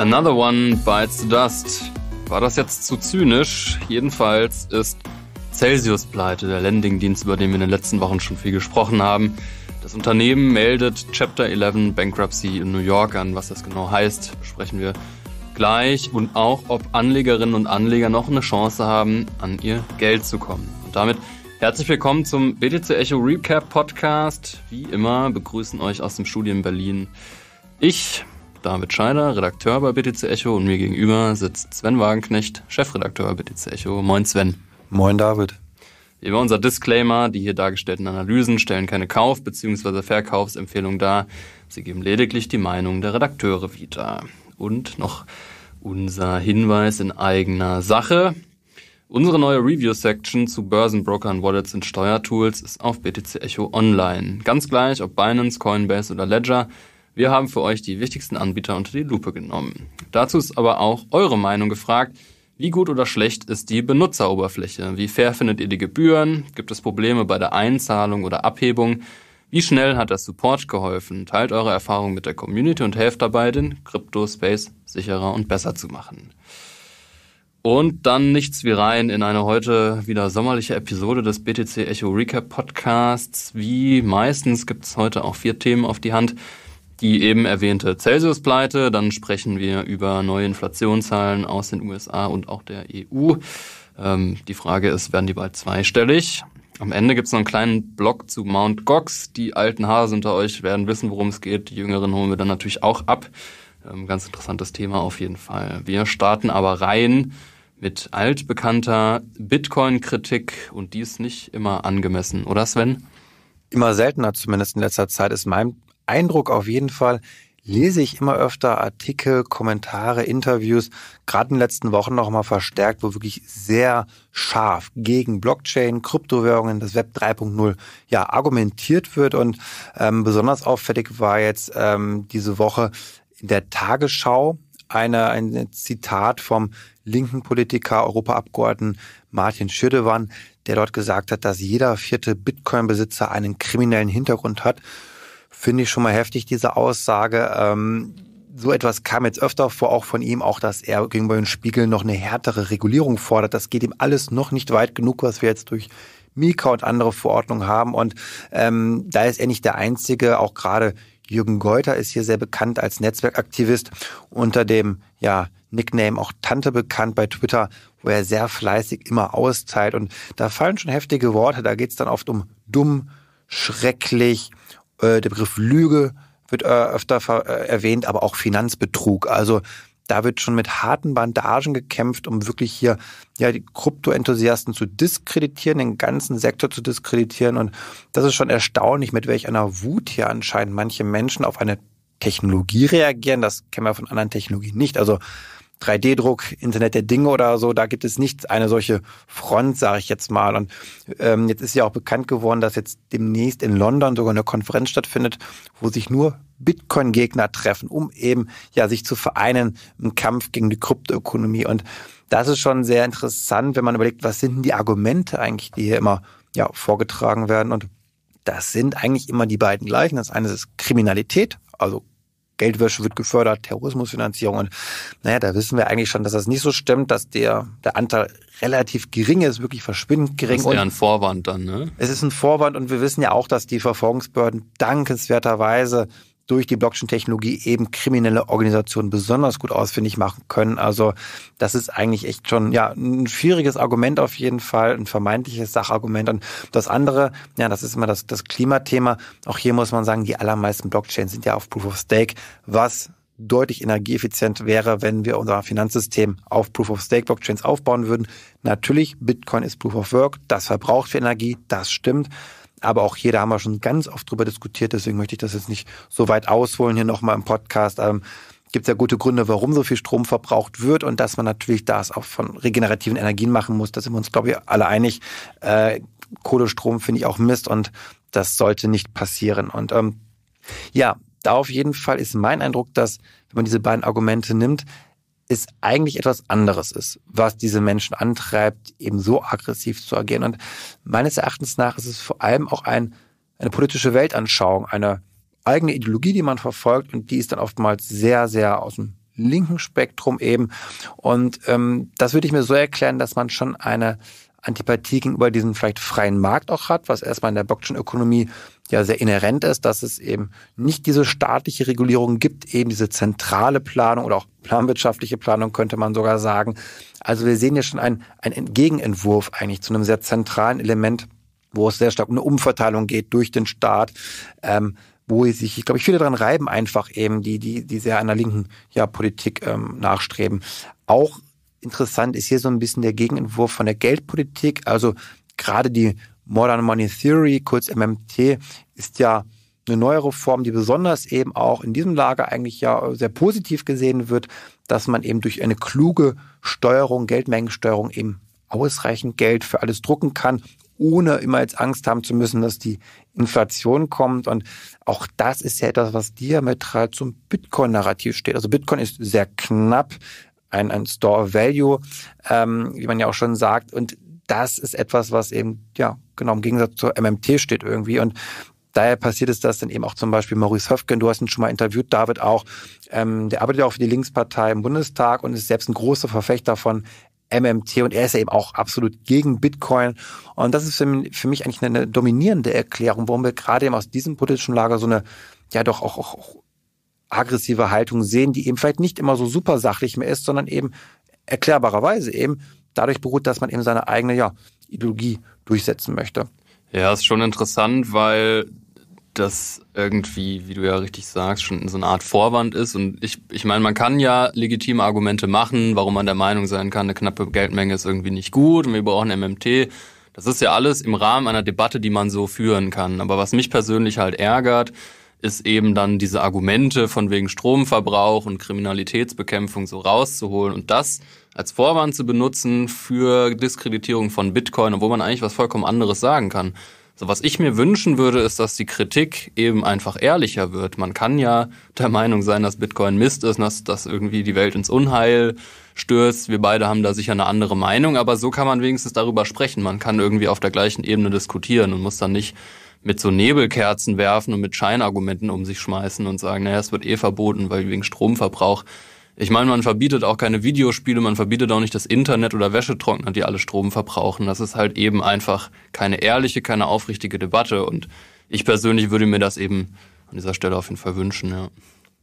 Another One Bites the Dust. War das jetzt zu zynisch? Jedenfalls ist Celsius pleite, der Landingdienst, über den wir in den letzten Wochen schon viel gesprochen haben. Das Unternehmen meldet Chapter 11 Bankruptcy in New York an. Was das genau heißt, besprechen wir gleich. Und auch, ob Anlegerinnen und Anleger noch eine Chance haben, an ihr Geld zu kommen. Und damit herzlich willkommen zum BTC Echo Recap Podcast. Wie immer begrüßen euch aus dem Studio in Berlin. Ich, David Scheider, Redakteur bei BTC Echo und mir gegenüber sitzt Sven Wagenknecht, Chefredakteur bei BTC Echo. Moin Sven. Moin David. Wie immer unser Disclaimer, die hier dargestellten Analysen stellen keine Kauf- bzw. Verkaufsempfehlung dar. Sie geben lediglich die Meinung der Redakteure wieder. Und noch unser Hinweis in eigener Sache. Unsere neue Review-Section zu Börsenbrokern, Wallets und Steuertools ist auf BTC Echo online. Ganz gleich, ob Binance, Coinbase oder Ledger – wir haben für euch die wichtigsten Anbieter unter die Lupe genommen. Dazu ist aber auch eure Meinung gefragt. Wie gut oder schlecht ist die Benutzeroberfläche? Wie fair findet ihr die Gebühren? Gibt es Probleme bei der Einzahlung oder Abhebung? Wie schnell hat der Support geholfen? Teilt eure Erfahrungen mit der Community und helft dabei, den Crypto-Space sicherer und besser zu machen. Und dann nichts wie rein in eine heute wieder sommerliche Episode des BTC Echo Recap Podcasts. Wie meistens gibt es heute auch vier Themen auf die Hand, die eben erwähnte Celsius-Pleite, dann sprechen wir über neue Inflationszahlen aus den USA und auch der EU. Ähm, die Frage ist, werden die bald zweistellig? Am Ende gibt es noch einen kleinen Blog zu Mount Gox. Die alten Hasen unter euch werden wissen, worum es geht. Die Jüngeren holen wir dann natürlich auch ab. Ähm, ganz interessantes Thema auf jeden Fall. Wir starten aber rein mit altbekannter Bitcoin-Kritik und die ist nicht immer angemessen, oder Sven? Immer seltener, zumindest in letzter Zeit, ist mein, Eindruck auf jeden Fall, lese ich immer öfter Artikel, Kommentare, Interviews, gerade in den letzten Wochen noch mal verstärkt, wo wirklich sehr scharf gegen Blockchain, Kryptowährungen, das Web 3.0 ja argumentiert wird. Und ähm, besonders auffällig war jetzt ähm, diese Woche in der Tagesschau eine, ein Zitat vom linken Politiker, Europaabgeordneten Martin Schirdewan, der dort gesagt hat, dass jeder vierte Bitcoin-Besitzer einen kriminellen Hintergrund hat finde ich schon mal heftig, diese Aussage. Ähm, so etwas kam jetzt öfter vor, auch von ihm, auch dass er gegenüber den Spiegeln noch eine härtere Regulierung fordert. Das geht ihm alles noch nicht weit genug, was wir jetzt durch Mika und andere Verordnungen haben. Und ähm, da ist er nicht der Einzige, auch gerade Jürgen Geuter ist hier sehr bekannt als Netzwerkaktivist unter dem ja, Nickname auch Tante bekannt bei Twitter, wo er sehr fleißig immer austeilt. Und da fallen schon heftige Worte. Da geht es dann oft um dumm, schrecklich äh, der Begriff Lüge wird äh, öfter äh, erwähnt, aber auch Finanzbetrug. Also da wird schon mit harten Bandagen gekämpft, um wirklich hier ja die Kryptoenthusiasten zu diskreditieren, den ganzen Sektor zu diskreditieren. Und das ist schon erstaunlich, mit welch einer Wut hier anscheinend manche Menschen auf eine Technologie reagieren. Das kennen wir von anderen Technologien nicht. Also 3D-Druck, Internet der Dinge oder so, da gibt es nicht eine solche Front, sage ich jetzt mal. Und ähm, jetzt ist ja auch bekannt geworden, dass jetzt demnächst in London sogar eine Konferenz stattfindet, wo sich nur Bitcoin-Gegner treffen, um eben ja sich zu vereinen im Kampf gegen die Kryptoökonomie. Und das ist schon sehr interessant, wenn man überlegt, was sind denn die Argumente eigentlich, die hier immer ja vorgetragen werden und das sind eigentlich immer die beiden gleichen. Das eine ist Kriminalität, also Geldwäsche wird gefördert, Terrorismusfinanzierung. Und naja, da wissen wir eigentlich schon, dass das nicht so stimmt, dass der, der Anteil relativ gering ist, wirklich verschwindend gering. Das ist ja ein Vorwand dann, ne? Es ist ein Vorwand und wir wissen ja auch, dass die Verfolgungsbehörden dankenswerterweise durch die Blockchain-Technologie eben kriminelle Organisationen besonders gut ausfindig machen können. Also das ist eigentlich echt schon ja ein schwieriges Argument auf jeden Fall, ein vermeintliches Sachargument. Und das andere, ja, das ist immer das, das Klimathema. Auch hier muss man sagen, die allermeisten Blockchains sind ja auf Proof of Stake, was deutlich energieeffizient wäre, wenn wir unser Finanzsystem auf Proof of Stake Blockchains aufbauen würden. Natürlich, Bitcoin ist Proof of Work, das verbraucht viel Energie, das stimmt. Aber auch hier, da haben wir schon ganz oft drüber diskutiert, deswegen möchte ich das jetzt nicht so weit ausholen hier nochmal im Podcast. Ähm, Gibt es ja gute Gründe, warum so viel Strom verbraucht wird und dass man natürlich das auch von regenerativen Energien machen muss. Da sind wir uns, glaube ich, alle einig. Äh, Kohlestrom finde ich auch Mist und das sollte nicht passieren. Und ähm, ja, da auf jeden Fall ist mein Eindruck, dass wenn man diese beiden Argumente nimmt, es eigentlich etwas anderes ist, was diese Menschen antreibt, eben so aggressiv zu agieren. Und meines Erachtens nach ist es vor allem auch ein, eine politische Weltanschauung, eine eigene Ideologie, die man verfolgt und die ist dann oftmals sehr, sehr aus dem linken Spektrum eben. Und ähm, das würde ich mir so erklären, dass man schon eine Antipathie gegenüber diesem vielleicht freien Markt auch hat, was erstmal in der Blockchain-Ökonomie ja sehr inhärent ist, dass es eben nicht diese staatliche Regulierung gibt, eben diese zentrale Planung oder auch planwirtschaftliche Planung könnte man sogar sagen. Also wir sehen ja schon einen, einen Gegenentwurf eigentlich zu einem sehr zentralen Element, wo es sehr stark um eine Umverteilung geht durch den Staat. Ähm, wo sich, ich glaube, ich viele daran reiben einfach eben, die, die, die sehr an der linken ja, Politik ähm, nachstreben. Auch Interessant ist hier so ein bisschen der Gegenentwurf von der Geldpolitik. Also gerade die Modern Money Theory, kurz MMT, ist ja eine neuere Form, die besonders eben auch in diesem Lager eigentlich ja sehr positiv gesehen wird, dass man eben durch eine kluge Steuerung, Geldmengensteuerung eben ausreichend Geld für alles drucken kann, ohne immer jetzt Angst haben zu müssen, dass die Inflation kommt. Und auch das ist ja etwas, was diametral zum Bitcoin-Narrativ steht. Also Bitcoin ist sehr knapp, ein, ein Store of Value, ähm, wie man ja auch schon sagt. Und das ist etwas, was eben, ja, genau im Gegensatz zur MMT steht irgendwie. Und daher passiert es, dass dann eben auch zum Beispiel Maurice Höfgen, du hast ihn schon mal interviewt, David auch, ähm, der arbeitet ja auch für die Linkspartei im Bundestag und ist selbst ein großer Verfechter von MMT und er ist ja eben auch absolut gegen Bitcoin. Und das ist für mich, für mich eigentlich eine dominierende Erklärung, warum wir gerade eben aus diesem politischen Lager so eine ja doch auch, auch, auch aggressive Haltung sehen, die eben vielleicht nicht immer so super sachlich mehr ist, sondern eben erklärbarerweise eben dadurch beruht, dass man eben seine eigene ja, Ideologie durchsetzen möchte. Ja, ist schon interessant, weil das irgendwie, wie du ja richtig sagst, schon so eine Art Vorwand ist. Und ich, ich meine, man kann ja legitime Argumente machen, warum man der Meinung sein kann, eine knappe Geldmenge ist irgendwie nicht gut und wir brauchen MMT. Das ist ja alles im Rahmen einer Debatte, die man so führen kann. Aber was mich persönlich halt ärgert, ist eben dann diese Argumente von wegen Stromverbrauch und Kriminalitätsbekämpfung so rauszuholen und das als Vorwand zu benutzen für Diskreditierung von Bitcoin, obwohl man eigentlich was vollkommen anderes sagen kann. So, was ich mir wünschen würde, ist, dass die Kritik eben einfach ehrlicher wird. Man kann ja der Meinung sein, dass Bitcoin Mist ist, dass das irgendwie die Welt ins Unheil stürzt. Wir beide haben da sicher eine andere Meinung, aber so kann man wenigstens darüber sprechen. Man kann irgendwie auf der gleichen Ebene diskutieren und muss dann nicht mit so Nebelkerzen werfen und mit Scheinargumenten um sich schmeißen und sagen, naja, es wird eh verboten, weil wegen Stromverbrauch. Ich meine, man verbietet auch keine Videospiele, man verbietet auch nicht das Internet oder Wäschetrockner, die alle Strom verbrauchen. Das ist halt eben einfach keine ehrliche, keine aufrichtige Debatte. Und ich persönlich würde mir das eben an dieser Stelle auf jeden Fall wünschen, ja.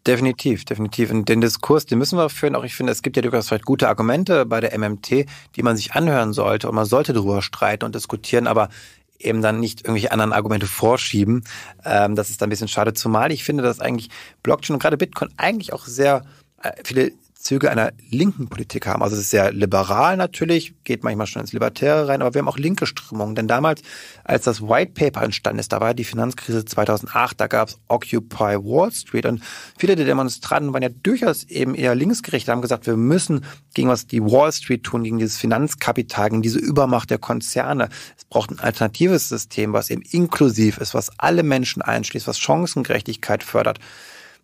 Definitiv, definitiv. Und den Diskurs, den müssen wir führen. Auch ich finde, es gibt ja durchaus vielleicht gute Argumente bei der MMT, die man sich anhören sollte und man sollte darüber streiten und diskutieren. Aber eben dann nicht irgendwelche anderen Argumente vorschieben. Ähm, das ist dann ein bisschen schade, zumal ich finde, dass eigentlich Blockchain und gerade Bitcoin eigentlich auch sehr äh, viele Züge einer linken Politik haben. Also es ist sehr liberal natürlich, geht manchmal schon ins Libertäre rein, aber wir haben auch linke Strömungen. Denn damals, als das White Paper entstanden ist, da war die Finanzkrise 2008, da gab es Occupy Wall Street und viele der Demonstranten waren ja durchaus eben eher linksgerichtet, haben gesagt, wir müssen gegen was die Wall Street tun, gegen dieses Finanzkapital, gegen diese Übermacht der Konzerne. Es braucht ein alternatives System, was eben inklusiv ist, was alle Menschen einschließt, was Chancengerechtigkeit fördert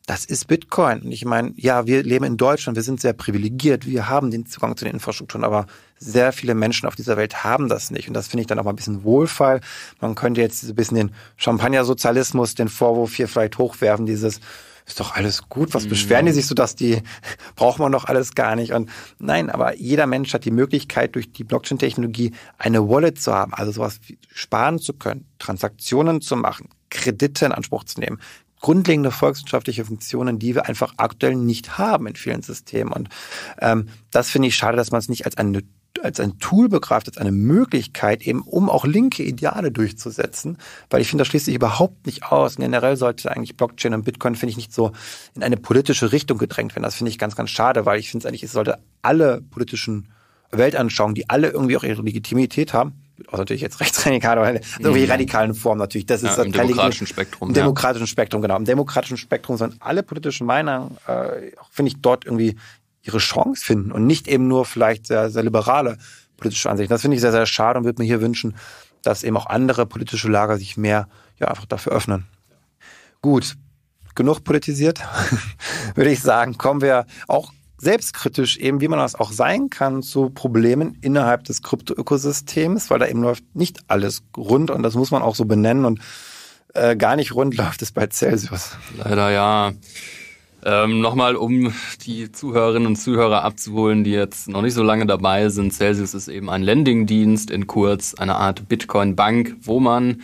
das ist Bitcoin. Und ich meine, ja, wir leben in Deutschland, wir sind sehr privilegiert, wir haben den Zugang zu den Infrastrukturen, aber sehr viele Menschen auf dieser Welt haben das nicht. Und das finde ich dann auch mal ein bisschen Wohlfall. Man könnte jetzt so ein bisschen den Champagner-Sozialismus, den Vorwurf hier vielleicht hochwerfen, dieses ist doch alles gut, was mhm. beschweren die sich so, dass die braucht man doch alles gar nicht. Und nein, aber jeder Mensch hat die Möglichkeit, durch die Blockchain-Technologie eine Wallet zu haben, also sowas wie sparen zu können, Transaktionen zu machen, Kredite in Anspruch zu nehmen, grundlegende volkswirtschaftliche Funktionen, die wir einfach aktuell nicht haben in vielen Systemen. Und ähm, das finde ich schade, dass man es nicht als eine als ein Tool begreift, als eine Möglichkeit eben, um auch linke Ideale durchzusetzen, weil ich finde, das schließt sich überhaupt nicht aus. generell sollte eigentlich Blockchain und Bitcoin, finde ich, nicht so in eine politische Richtung gedrängt werden. Das finde ich ganz, ganz schade, weil ich finde es eigentlich, es sollte alle politischen Weltanschauungen, die alle irgendwie auch ihre Legitimität haben, also natürlich jetzt rechtsradikal, aber irgendwie mhm. radikalen Formen natürlich. Das ist im demokratischen Spektrum. Im demokratischen ja. Spektrum, genau. Im demokratischen Spektrum sollen alle politischen Meinungen, äh, finde ich, dort irgendwie ihre Chance finden und nicht eben nur vielleicht sehr, sehr liberale politische Ansichten. Das finde ich sehr, sehr schade und würde mir hier wünschen, dass eben auch andere politische Lager sich mehr ja, einfach dafür öffnen. Gut, genug politisiert, würde ich sagen. Kommen wir auch selbstkritisch eben, wie man das auch sein kann, zu Problemen innerhalb des Kryptoökosystems, weil da eben läuft nicht alles rund und das muss man auch so benennen und äh, gar nicht rund läuft es bei Celsius. Leider ja. Ähm, Nochmal, um die Zuhörerinnen und Zuhörer abzuholen, die jetzt noch nicht so lange dabei sind. Celsius ist eben ein Lending-Dienst in kurz, eine Art Bitcoin-Bank, wo man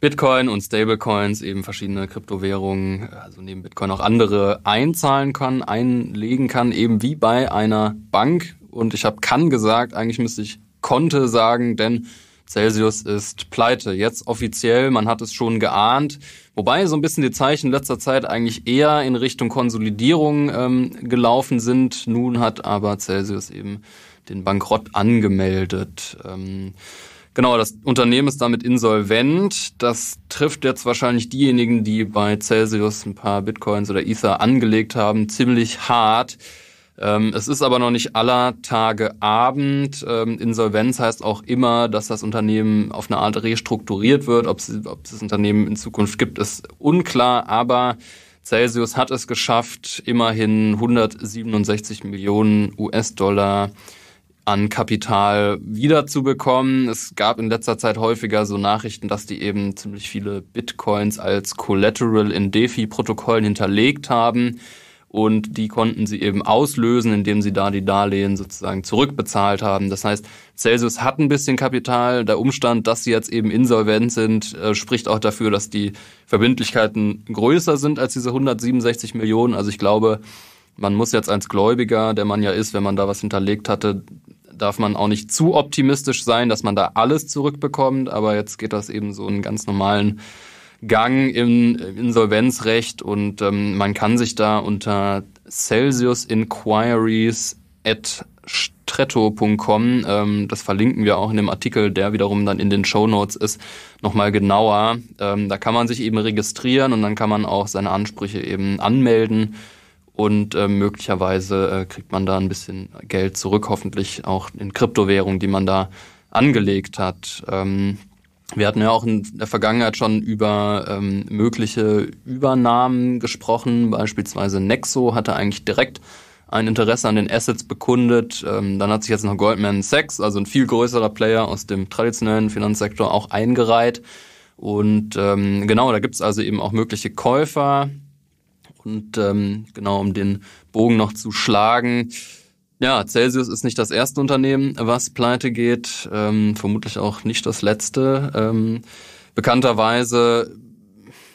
Bitcoin und Stablecoins, eben verschiedene Kryptowährungen, also neben Bitcoin auch andere einzahlen kann, einlegen kann, eben wie bei einer Bank. Und ich habe kann gesagt, eigentlich müsste ich konnte sagen, denn Celsius ist pleite. Jetzt offiziell, man hat es schon geahnt. Wobei so ein bisschen die Zeichen letzter Zeit eigentlich eher in Richtung Konsolidierung ähm, gelaufen sind. Nun hat aber Celsius eben den Bankrott angemeldet. Ähm, Genau, das Unternehmen ist damit insolvent. Das trifft jetzt wahrscheinlich diejenigen, die bei Celsius ein paar Bitcoins oder Ether angelegt haben, ziemlich hart. Ähm, es ist aber noch nicht aller Tage Abend. Ähm, Insolvenz heißt auch immer, dass das Unternehmen auf eine Art restrukturiert wird. Ob es das Unternehmen in Zukunft gibt, ist unklar, aber Celsius hat es geschafft, immerhin 167 Millionen US-Dollar an Kapital wiederzubekommen. Es gab in letzter Zeit häufiger so Nachrichten, dass die eben ziemlich viele Bitcoins als Collateral in DeFi-Protokollen hinterlegt haben. Und die konnten sie eben auslösen, indem sie da die Darlehen sozusagen zurückbezahlt haben. Das heißt, Celsius hat ein bisschen Kapital. Der Umstand, dass sie jetzt eben insolvent sind, äh, spricht auch dafür, dass die Verbindlichkeiten größer sind als diese 167 Millionen. Also ich glaube, man muss jetzt als Gläubiger, der man ja ist, wenn man da was hinterlegt hatte, darf man auch nicht zu optimistisch sein, dass man da alles zurückbekommt. Aber jetzt geht das eben so einen ganz normalen Gang im Insolvenzrecht und ähm, man kann sich da unter Celsius Inquiries at stretto.com, ähm, das verlinken wir auch in dem Artikel, der wiederum dann in den Show Notes ist, nochmal genauer. Ähm, da kann man sich eben registrieren und dann kann man auch seine Ansprüche eben anmelden und äh, möglicherweise äh, kriegt man da ein bisschen Geld zurück, hoffentlich auch in Kryptowährungen, die man da angelegt hat. Ähm, wir hatten ja auch in der Vergangenheit schon über ähm, mögliche Übernahmen gesprochen. Beispielsweise Nexo hatte eigentlich direkt ein Interesse an den Assets bekundet. Ähm, dann hat sich jetzt noch Goldman Sachs, also ein viel größerer Player aus dem traditionellen Finanzsektor, auch eingereiht. Und ähm, genau, da gibt's also eben auch mögliche Käufer. Und ähm, genau, um den Bogen noch zu schlagen. Ja, Celsius ist nicht das erste Unternehmen, was pleite geht, ähm, vermutlich auch nicht das letzte. Ähm, bekannterweise,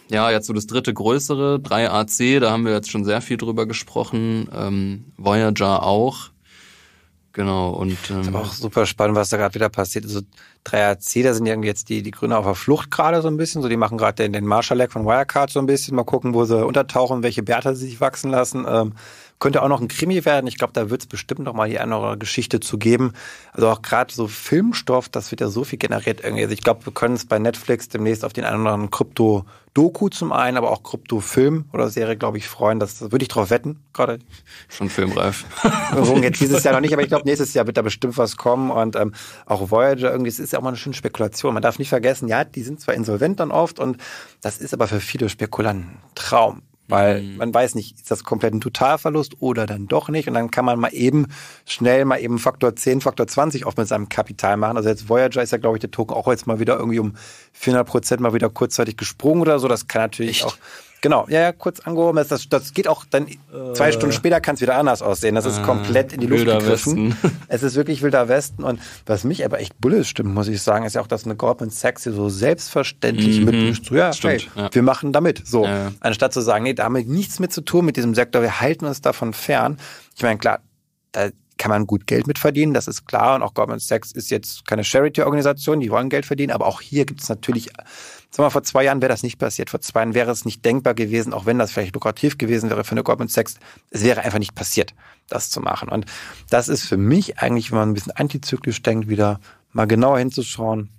ja, jetzt so das dritte größere, 3AC, da haben wir jetzt schon sehr viel drüber gesprochen, ähm, Voyager auch. Genau, und. Ähm, das ist aber auch super spannend, was da gerade wieder passiert. Also 3AC, da sind irgendwie jetzt die, die Grünen auf der Flucht gerade so ein bisschen. So, die machen gerade den, den Marshall-Lag von Wirecard so ein bisschen. Mal gucken, wo sie untertauchen, welche Bärte sie sich wachsen lassen. Ähm, könnte auch noch ein Krimi werden. Ich glaube, da wird es bestimmt noch mal die eine andere Geschichte zu geben. Also auch gerade so Filmstoff, das wird ja so viel generiert irgendwie. Also ich glaube, wir können es bei Netflix demnächst auf den einen oder anderen Krypto-Doku zum einen, aber auch Krypto-Film oder Serie, glaube ich, freuen. Das, das würde ich drauf wetten, gerade. Schon filmreif. Worum jetzt dieses Jahr noch nicht, aber ich glaube, nächstes Jahr wird da bestimmt was kommen und ähm, auch Voyager irgendwie, es ist ist ja auch mal eine schöne Spekulation. Man darf nicht vergessen, ja, die sind zwar insolvent dann oft und das ist aber für viele Spekulanten Traum. Weil mhm. man weiß nicht, ist das komplett ein Totalverlust oder dann doch nicht. Und dann kann man mal eben schnell mal eben Faktor 10, Faktor 20 oft mit seinem Kapital machen. Also jetzt Voyager ist ja, glaube ich, der Token auch jetzt mal wieder irgendwie um 400 Prozent mal wieder kurzzeitig gesprungen oder so. Das kann natürlich Echt? auch Genau, ja, ja, kurz angehoben. Das, das, das geht auch dann äh, zwei Stunden später kann es wieder anders aussehen. Das ist äh, komplett in die Luft gegriffen. Westen. Es ist wirklich wilder Westen. Und was mich aber echt bullisch stimmt, muss ich sagen, ist ja auch, dass eine Goldman Sachs hier so selbstverständlich mhm. mitmischt. So, ja, Stimmt, hey, ja. wir machen damit. So, äh. anstatt zu sagen, nee, damit nichts mehr zu tun mit diesem Sektor, wir halten uns davon fern. Ich meine, klar, da kann man gut Geld mit verdienen, das ist klar. Und auch Goldman Sachs ist jetzt keine Charity-Organisation, die wollen Geld verdienen. Aber auch hier gibt es natürlich Sag mal, vor zwei Jahren wäre das nicht passiert. Vor zwei Jahren wäre es nicht denkbar gewesen, auch wenn das vielleicht lukrativ gewesen wäre für eine Goldman Sachs. Es wäre einfach nicht passiert, das zu machen. Und das ist für mich eigentlich, wenn man ein bisschen antizyklisch denkt, wieder mal genauer hinzuschauen,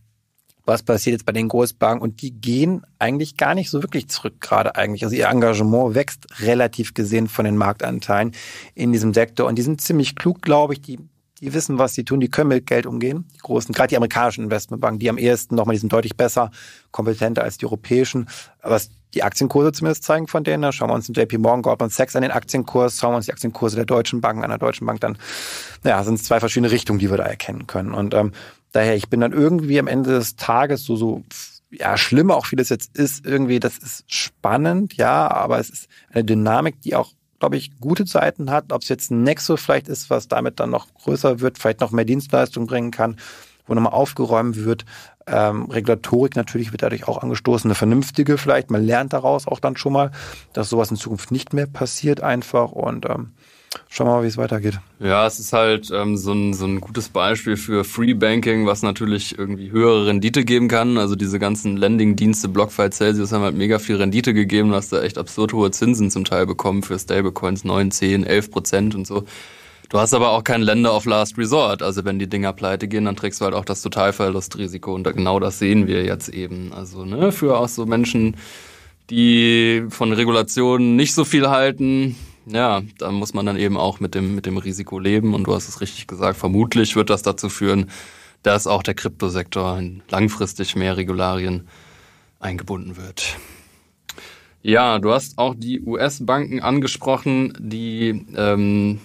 was passiert jetzt bei den Großbanken und die gehen eigentlich gar nicht so wirklich zurück gerade eigentlich. Also ihr Engagement wächst relativ gesehen von den Marktanteilen in diesem Sektor und die sind ziemlich klug, glaube ich. Die die wissen, was sie tun, die können mit Geld umgehen. Die großen, gerade die amerikanischen Investmentbanken, die am ehesten nochmal, die sind deutlich besser, kompetenter als die europäischen. Was die Aktienkurse zumindest zeigen von denen, da schauen wir uns den JP Morgan, Goldman Sachs an den Aktienkurs, schauen wir uns die Aktienkurse der deutschen Banken an der deutschen Bank, dann naja, sind es zwei verschiedene Richtungen, die wir da erkennen können. Und ähm, daher, ich bin dann irgendwie am Ende des Tages so, so ja, schlimm auch wie das jetzt ist, irgendwie, das ist spannend, ja, aber es ist eine Dynamik, die auch glaube ich, gute Zeiten hat. Ob es jetzt ein Nexo vielleicht ist, was damit dann noch größer wird, vielleicht noch mehr Dienstleistung bringen kann, wo nochmal aufgeräumt wird. Ähm, Regulatorik natürlich wird dadurch auch angestoßen, eine vernünftige vielleicht. Man lernt daraus auch dann schon mal, dass sowas in Zukunft nicht mehr passiert einfach. Und ähm, schauen wir mal, wie es weitergeht. Ja, es ist halt ähm, so, ein, so ein gutes Beispiel für Free Banking, was natürlich irgendwie höhere Rendite geben kann. Also diese ganzen Lending-Dienste, BlockFi, Celsius haben halt mega viel Rendite gegeben. Du hast da echt absurd hohe Zinsen zum Teil bekommen für Stablecoins, 9, 10, 11 Prozent und so. Du hast aber auch keinen Länder of Last Resort. Also wenn die Dinger pleite gehen, dann trägst du halt auch das Totalverlustrisiko. Und genau das sehen wir jetzt eben. Also ne, für auch so Menschen, die von Regulationen nicht so viel halten, ja, da muss man dann eben auch mit dem, mit dem Risiko leben. Und du hast es richtig gesagt, vermutlich wird das dazu führen, dass auch der Kryptosektor langfristig mehr Regularien eingebunden wird. Ja, du hast auch die US-Banken angesprochen, die ähm,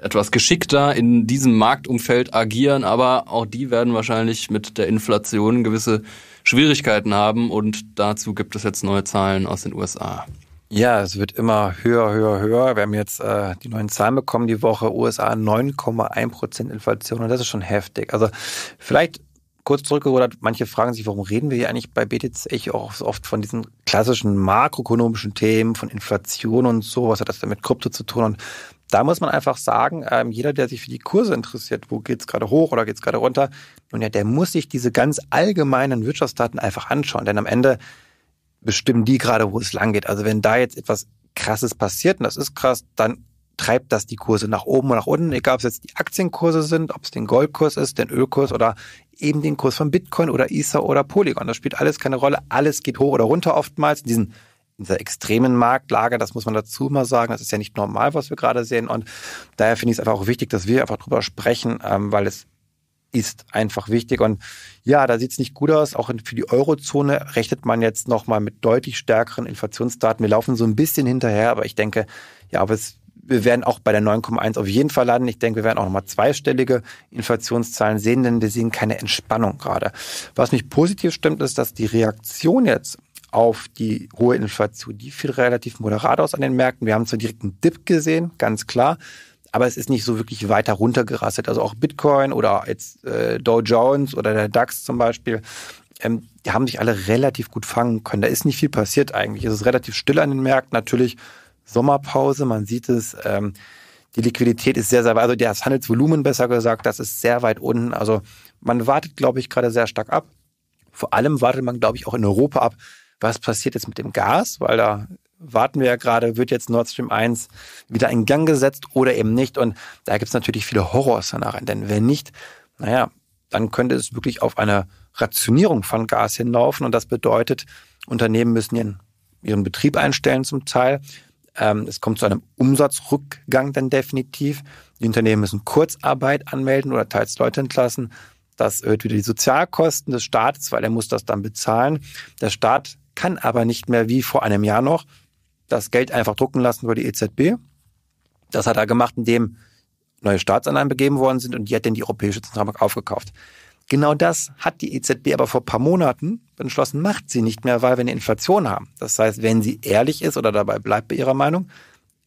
etwas geschickter in diesem Marktumfeld agieren, aber auch die werden wahrscheinlich mit der Inflation gewisse Schwierigkeiten haben und dazu gibt es jetzt neue Zahlen aus den USA. Ja, es wird immer höher, höher, höher. Wir haben jetzt äh, die neuen Zahlen bekommen die Woche. USA 9,1 Prozent Inflation und das ist schon heftig. Also vielleicht kurz zurückgerudert, manche fragen sich, warum reden wir hier eigentlich bei BTC auch oft von diesen klassischen makroökonomischen Themen, von Inflation und so, was hat das denn mit Krypto zu tun? Und da muss man einfach sagen, ähm, jeder, der sich für die Kurse interessiert, wo geht's gerade hoch oder geht's gerade runter, nun ja, der muss sich diese ganz allgemeinen Wirtschaftsdaten einfach anschauen. Denn am Ende bestimmen die gerade, wo es lang geht. Also wenn da jetzt etwas Krasses passiert, und das ist krass, dann treibt das die Kurse nach oben und nach unten, egal ob es jetzt die Aktienkurse sind, ob es den Goldkurs ist, den Ölkurs oder eben den Kurs von Bitcoin oder Ether oder Polygon. Das spielt alles keine Rolle. Alles geht hoch oder runter oftmals in, diesen, in dieser extremen Marktlage. Das muss man dazu mal sagen. Das ist ja nicht normal, was wir gerade sehen. Und daher finde ich es einfach auch wichtig, dass wir einfach drüber sprechen, ähm, weil es ist einfach wichtig. Und ja, da sieht es nicht gut aus. Auch für die Eurozone rechnet man jetzt nochmal mit deutlich stärkeren Inflationsdaten. Wir laufen so ein bisschen hinterher, aber ich denke, ja, aber es, wir werden auch bei der 9,1 auf jeden Fall landen. Ich denke, wir werden auch nochmal zweistellige Inflationszahlen sehen, denn wir sehen keine Entspannung gerade. Was mich positiv stimmt, ist, dass die Reaktion jetzt auf die hohe Inflation, die fiel relativ moderat aus an den Märkten. Wir haben zwar direkt einen Dip gesehen, ganz klar aber es ist nicht so wirklich weiter runtergerastet. Also auch Bitcoin oder jetzt äh, Dow Jones oder der DAX zum Beispiel, ähm, die haben sich alle relativ gut fangen können. Da ist nicht viel passiert eigentlich. Es ist relativ still an den Märkten. Natürlich Sommerpause, man sieht es. Ähm, die Liquidität ist sehr, sehr, weit, also das Handelsvolumen besser gesagt, das ist sehr weit unten. Also man wartet, glaube ich, gerade sehr stark ab. Vor allem wartet man, glaube ich, auch in Europa ab, was passiert jetzt mit dem Gas, weil da warten wir ja gerade, wird jetzt Nord Stream 1 wieder in Gang gesetzt oder eben nicht. Und da gibt es natürlich viele Horrorszenarien, denn wenn nicht, naja, dann könnte es wirklich auf eine Rationierung von Gas hinlaufen. Und das bedeutet, Unternehmen müssen ihren, ihren Betrieb einstellen zum Teil. Ähm, es kommt zu einem Umsatzrückgang dann definitiv. Die Unternehmen müssen Kurzarbeit anmelden oder teils Leute entlassen. Das erhöht wieder die Sozialkosten des Staates, weil er muss das dann bezahlen. Der Staat kann aber nicht mehr wie vor einem Jahr noch das Geld einfach drucken lassen über die EZB. Das hat er gemacht, indem neue Staatsanleihen begeben worden sind und die hat dann die Europäische Zentralbank aufgekauft. Genau das hat die EZB aber vor ein paar Monaten entschlossen, macht sie nicht mehr, weil wir eine Inflation haben. Das heißt, wenn sie ehrlich ist oder dabei bleibt bei ihrer Meinung,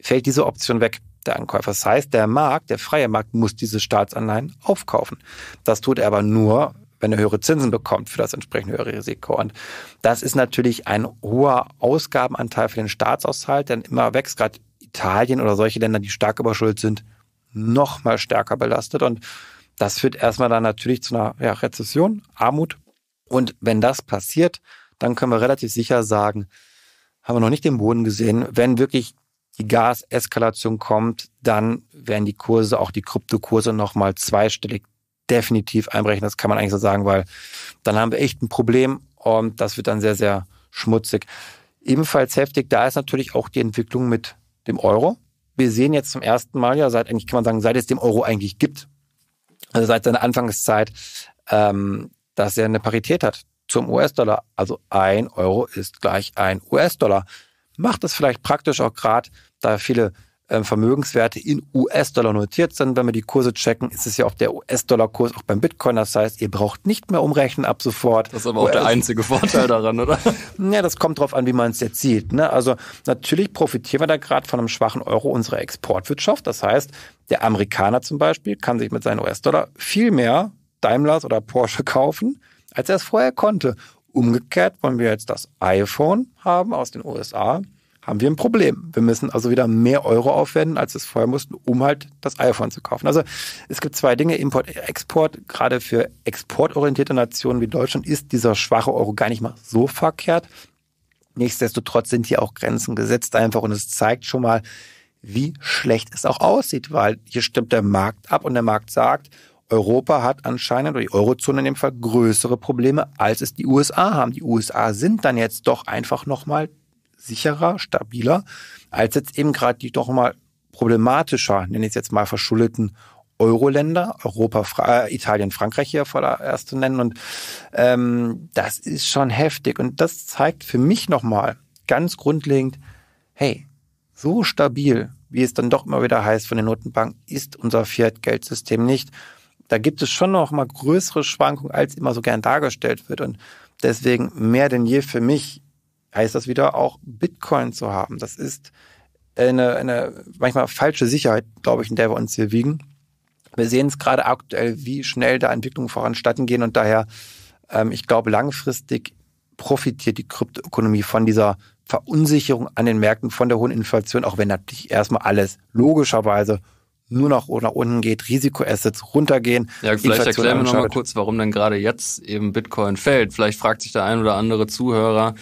fällt diese Option weg, der Ankäufer. Das heißt, der Markt, der freie Markt muss diese Staatsanleihen aufkaufen. Das tut er aber nur, wenn er höhere Zinsen bekommt für das entsprechende höhere Risiko. Und das ist natürlich ein hoher Ausgabenanteil für den Staatsaushalt, denn immer wächst gerade Italien oder solche Länder, die stark überschuldet sind, noch mal stärker belastet. Und das führt erstmal dann natürlich zu einer ja, Rezession, Armut. Und wenn das passiert, dann können wir relativ sicher sagen, haben wir noch nicht den Boden gesehen. Wenn wirklich die Gaseskalation kommt, dann werden die Kurse, auch die Kryptokurse nochmal zweistellig definitiv einbrechen. Das kann man eigentlich so sagen, weil dann haben wir echt ein Problem und das wird dann sehr, sehr schmutzig. Ebenfalls heftig, da ist natürlich auch die Entwicklung mit dem Euro. Wir sehen jetzt zum ersten Mal, ja, seit eigentlich kann man sagen, seit es dem Euro eigentlich gibt, also seit seiner Anfangszeit, ähm, dass er eine Parität hat zum US-Dollar. Also ein Euro ist gleich ein US-Dollar. Macht das vielleicht praktisch auch gerade, da viele ähm, Vermögenswerte in US-Dollar notiert sind. Wenn wir die Kurse checken, ist es ja auch der US-Dollar-Kurs auch beim Bitcoin. Das heißt, ihr braucht nicht mehr umrechnen ab sofort. Das ist aber auch der einzige Vorteil daran, oder? ja, das kommt drauf an, wie man es jetzt sieht. Ne? Also natürlich profitieren wir da gerade von einem schwachen Euro unserer Exportwirtschaft. Das heißt, der Amerikaner zum Beispiel kann sich mit seinen US-Dollar viel mehr Daimlers oder Porsche kaufen, als er es vorher konnte. Umgekehrt wollen wir jetzt das iPhone haben aus den USA haben wir ein Problem. Wir müssen also wieder mehr Euro aufwenden, als wir es vorher mussten, um halt das iPhone zu kaufen. Also es gibt zwei Dinge, Import, Export. Gerade für exportorientierte Nationen wie Deutschland ist dieser schwache Euro gar nicht mal so verkehrt. Nichtsdestotrotz sind hier auch Grenzen gesetzt einfach und es zeigt schon mal, wie schlecht es auch aussieht, weil hier stimmt der Markt ab und der Markt sagt, Europa hat anscheinend, oder die Eurozone in dem Fall, größere Probleme, als es die USA haben. Die USA sind dann jetzt doch einfach nochmal sicherer, stabiler, als jetzt eben gerade die doch mal problematischer, nenne ich es jetzt mal, verschuldeten Euro-Länder, Europa, Fra äh, Italien, Frankreich hier vorerst zu nennen. Und ähm, das ist schon heftig. Und das zeigt für mich nochmal ganz grundlegend, hey, so stabil, wie es dann doch immer wieder heißt von den Notenbanken, ist unser Fiat-Geldsystem nicht. Da gibt es schon noch mal größere Schwankungen, als immer so gern dargestellt wird. Und deswegen mehr denn je für mich heißt das wieder auch Bitcoin zu haben. Das ist eine, eine manchmal falsche Sicherheit, glaube ich, in der wir uns hier wiegen. Wir sehen es gerade aktuell, wie schnell da Entwicklungen voranstatten gehen und daher, ähm, ich glaube, langfristig profitiert die Kryptoökonomie von dieser Verunsicherung an den Märkten, von der hohen Inflation, auch wenn natürlich erstmal alles logischerweise nur noch nach unten geht, Risikoassets runtergehen. Ja, vielleicht Inflation erklären wir nochmal kurz, warum denn gerade jetzt eben Bitcoin fällt. Vielleicht fragt sich der ein oder andere Zuhörer,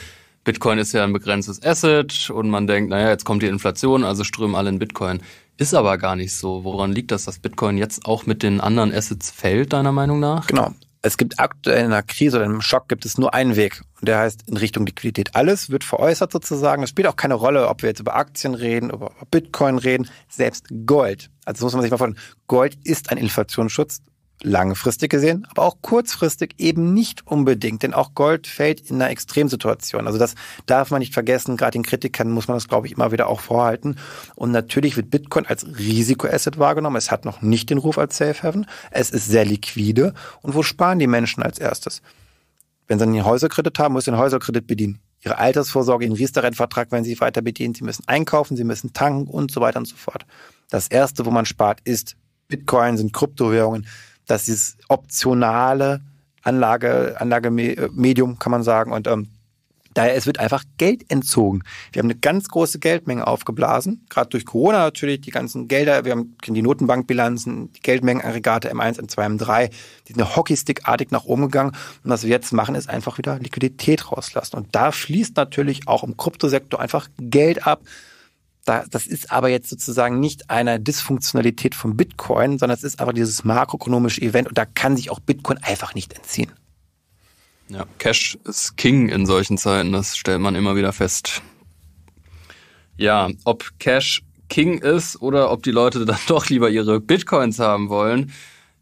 Bitcoin ist ja ein begrenztes Asset und man denkt, naja, jetzt kommt die Inflation, also strömen alle in Bitcoin. Ist aber gar nicht so. Woran liegt das, dass Bitcoin jetzt auch mit den anderen Assets fällt, deiner Meinung nach? Genau. Es gibt aktuell in einer Krise oder einem Schock gibt es nur einen Weg. Und der heißt in Richtung Liquidität. Alles wird veräußert sozusagen. Es spielt auch keine Rolle, ob wir jetzt über Aktien reden, über Bitcoin reden, selbst Gold. Also muss man sich mal vorstellen, Gold ist ein Inflationsschutz langfristig gesehen, aber auch kurzfristig eben nicht unbedingt, denn auch Gold fällt in einer Extremsituation. Also das darf man nicht vergessen. Gerade den Kritikern muss man das, glaube ich, immer wieder auch vorhalten. Und natürlich wird Bitcoin als Risikoasset wahrgenommen. Es hat noch nicht den Ruf als Safe Haven. Es ist sehr liquide. Und wo sparen die Menschen als erstes? Wenn sie einen Häuserkredit haben, muss sie den Häuserkredit bedienen. Ihre Altersvorsorge, ihren Riester-Rennvertrag werden sie weiter bedienen. Sie müssen einkaufen, sie müssen tanken und so weiter und so fort. Das erste, wo man spart, ist Bitcoin, sind Kryptowährungen dass dieses optionale Anlage, Anlagemedium, kann man sagen. Und ähm, daher, es wird einfach Geld entzogen. Wir haben eine ganz große Geldmenge aufgeblasen, gerade durch Corona natürlich, die ganzen Gelder, wir haben die Notenbankbilanzen, die Geldmengenaggregate M1, M2, M3, die sind hockeystickartig nach oben gegangen. Und was wir jetzt machen, ist einfach wieder Liquidität rauslassen. Und da fließt natürlich auch im Kryptosektor einfach Geld ab. Da, das ist aber jetzt sozusagen nicht eine Dysfunktionalität von Bitcoin, sondern es ist aber dieses makroökonomische Event und da kann sich auch Bitcoin einfach nicht entziehen. Ja, Cash ist King in solchen Zeiten, das stellt man immer wieder fest. Ja, ob Cash King ist oder ob die Leute dann doch lieber ihre Bitcoins haben wollen,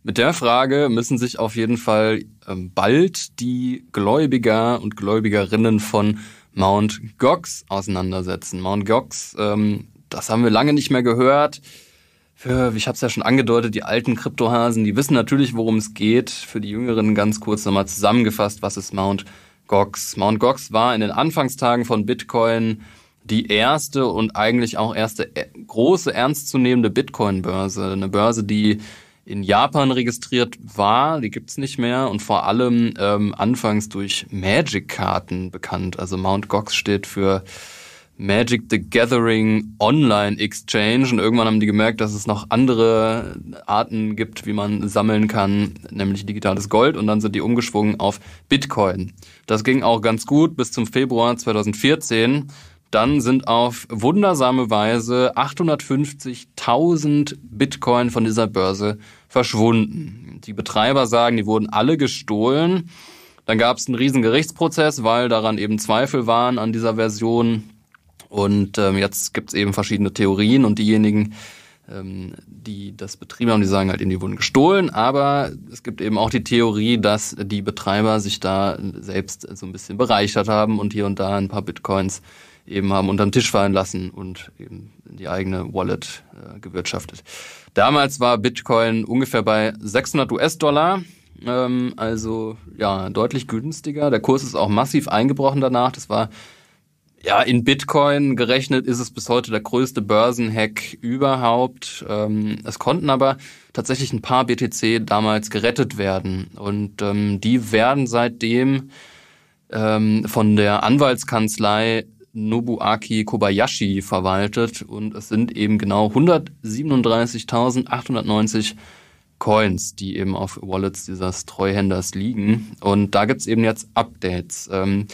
mit der Frage müssen sich auf jeden Fall ähm, bald die Gläubiger und Gläubigerinnen von Mount Gox auseinandersetzen. Mount Gox, ähm, das haben wir lange nicht mehr gehört. ich habe es ja schon angedeutet, die alten Kryptohasen, die wissen natürlich, worum es geht. Für die Jüngeren ganz kurz nochmal zusammengefasst, was ist Mount Gox? Mount Gox war in den Anfangstagen von Bitcoin die erste und eigentlich auch erste äh, große ernstzunehmende Bitcoin-Börse. Eine Börse, die in Japan registriert war, die gibt's nicht mehr und vor allem ähm, anfangs durch Magic-Karten bekannt. Also Mount Gox steht für Magic the Gathering Online Exchange und irgendwann haben die gemerkt, dass es noch andere Arten gibt, wie man sammeln kann, nämlich digitales Gold und dann sind die umgeschwungen auf Bitcoin. Das ging auch ganz gut bis zum Februar 2014 dann sind auf wundersame Weise 850.000 Bitcoin von dieser Börse verschwunden. Die Betreiber sagen, die wurden alle gestohlen. Dann gab es einen riesen Gerichtsprozess, weil daran eben Zweifel waren an dieser Version. Und ähm, jetzt gibt es eben verschiedene Theorien und diejenigen, ähm, die das betrieben haben, die sagen halt eben, die wurden gestohlen. Aber es gibt eben auch die Theorie, dass die Betreiber sich da selbst so ein bisschen bereichert haben und hier und da ein paar Bitcoins eben haben unterm Tisch fallen lassen und eben die eigene Wallet äh, gewirtschaftet. Damals war Bitcoin ungefähr bei 600 US-Dollar, ähm, also ja, deutlich günstiger. Der Kurs ist auch massiv eingebrochen danach. Das war ja, in Bitcoin gerechnet ist es bis heute der größte Börsenhack überhaupt. Ähm, es konnten aber tatsächlich ein paar BTC damals gerettet werden. Und ähm, die werden seitdem ähm, von der Anwaltskanzlei Nobuaki Kobayashi verwaltet und es sind eben genau 137.890 Coins, die eben auf Wallets dieses Treuhänders liegen. Und da gibt's eben jetzt Updates. Ähm,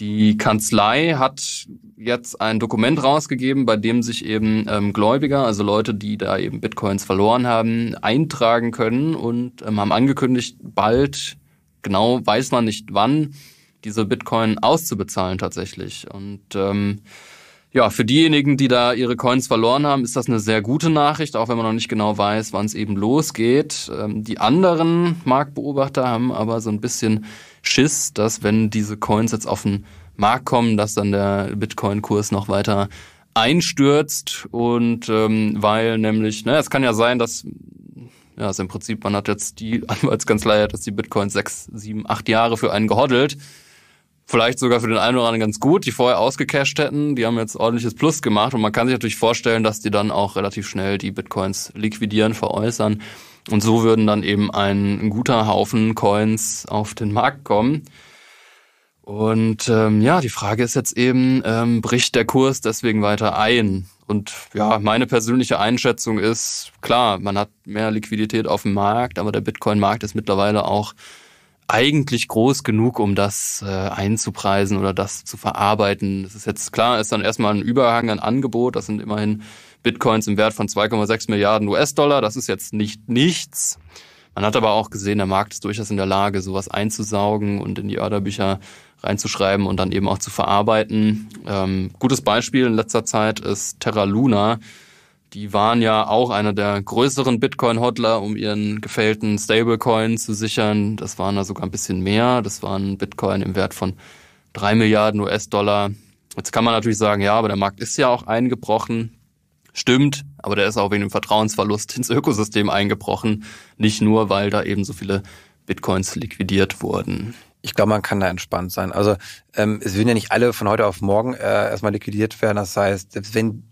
die Kanzlei hat jetzt ein Dokument rausgegeben, bei dem sich eben ähm, Gläubiger, also Leute, die da eben Bitcoins verloren haben, eintragen können und ähm, haben angekündigt, bald, genau weiß man nicht wann, diese Bitcoin auszubezahlen tatsächlich. Und ähm, ja, für diejenigen, die da ihre Coins verloren haben, ist das eine sehr gute Nachricht, auch wenn man noch nicht genau weiß, wann es eben losgeht. Ähm, die anderen Marktbeobachter haben aber so ein bisschen Schiss, dass wenn diese Coins jetzt auf den Markt kommen, dass dann der Bitcoin-Kurs noch weiter einstürzt und ähm, weil nämlich, naja, es kann ja sein, dass ja, ist im Prinzip, man hat jetzt die Anwaltskanzlei, hat jetzt die Bitcoins sechs, sieben, acht Jahre für einen gehoddelt vielleicht sogar für den einen oder anderen ganz gut, die vorher ausgecashed hätten. Die haben jetzt ordentliches Plus gemacht und man kann sich natürlich vorstellen, dass die dann auch relativ schnell die Bitcoins liquidieren, veräußern. Und so würden dann eben ein guter Haufen Coins auf den Markt kommen. Und ähm, ja, die Frage ist jetzt eben, ähm, bricht der Kurs deswegen weiter ein? Und ja, meine persönliche Einschätzung ist, klar, man hat mehr Liquidität auf dem Markt, aber der Bitcoin-Markt ist mittlerweile auch eigentlich groß genug, um das äh, einzupreisen oder das zu verarbeiten. Das ist jetzt klar, ist dann erstmal ein Überhang an Angebot. Das sind immerhin Bitcoins im Wert von 2,6 Milliarden US-Dollar. Das ist jetzt nicht nichts. Man hat aber auch gesehen, der Markt ist durchaus in der Lage, sowas einzusaugen und in die Orderbücher reinzuschreiben und dann eben auch zu verarbeiten. Ähm, gutes Beispiel in letzter Zeit ist Terra Luna die waren ja auch einer der größeren Bitcoin-Hodler, um ihren gefällten Stablecoin zu sichern. Das waren da sogar ein bisschen mehr. Das waren Bitcoin im Wert von drei Milliarden US-Dollar. Jetzt kann man natürlich sagen, ja, aber der Markt ist ja auch eingebrochen. Stimmt, aber der ist auch wegen dem Vertrauensverlust ins Ökosystem eingebrochen. Nicht nur, weil da eben so viele Bitcoins liquidiert wurden. Ich glaube, man kann da entspannt sein. Also ähm, es würden ja nicht alle von heute auf morgen äh, erstmal liquidiert werden. Das heißt, selbst wenn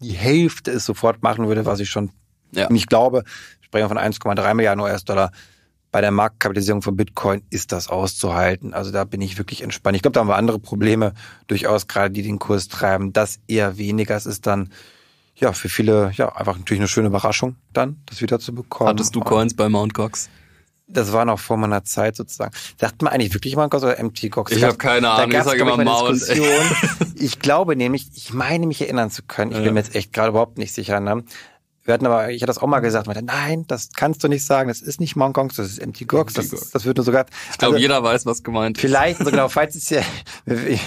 die Hälfte es sofort machen würde, was ich schon ja. nicht glaube. Sprechen von 1,3 Milliarden US-Dollar. Bei der Marktkapitalisierung von Bitcoin ist das auszuhalten. Also da bin ich wirklich entspannt. Ich glaube, da haben wir andere Probleme durchaus, gerade die den Kurs treiben. Das eher weniger. Es ist dann ja für viele ja einfach natürlich eine schöne Überraschung, dann das wieder zu bekommen. Hattest du Coins bei Mount Cox? das war noch vor meiner Zeit sozusagen. Sagt man eigentlich wirklich mal Gott oder MT Gox? Ich habe keine Ahnung, da ich sage immer Maul. ich glaube nämlich, ich meine mich erinnern zu können, ich ja. bin mir jetzt echt gerade überhaupt nicht sicher, ne? Wir hatten aber, ich hatte das auch mal gesagt, meinte, nein, das kannst du nicht sagen, das ist nicht Mount Gox, das ist MT Gox, das, das wird nur sogar. Ich glaube, also, jeder weiß, was gemeint ist. Vielleicht, so also genau, falls es hier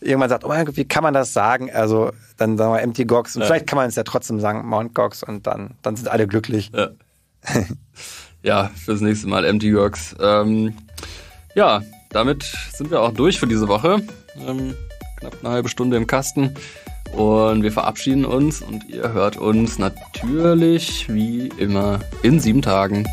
irgendwann sagt, oh mein Gott, wie kann man das sagen? Also, dann sagen wir MT Gox und ja. vielleicht kann man es ja trotzdem sagen, Mount Gox und dann, dann sind alle glücklich. Ja. ja, fürs nächste Mal MD Works. Ähm, ja, damit sind wir auch durch für diese Woche. Ähm, knapp eine halbe Stunde im Kasten. Und wir verabschieden uns und ihr hört uns natürlich wie immer in sieben Tagen.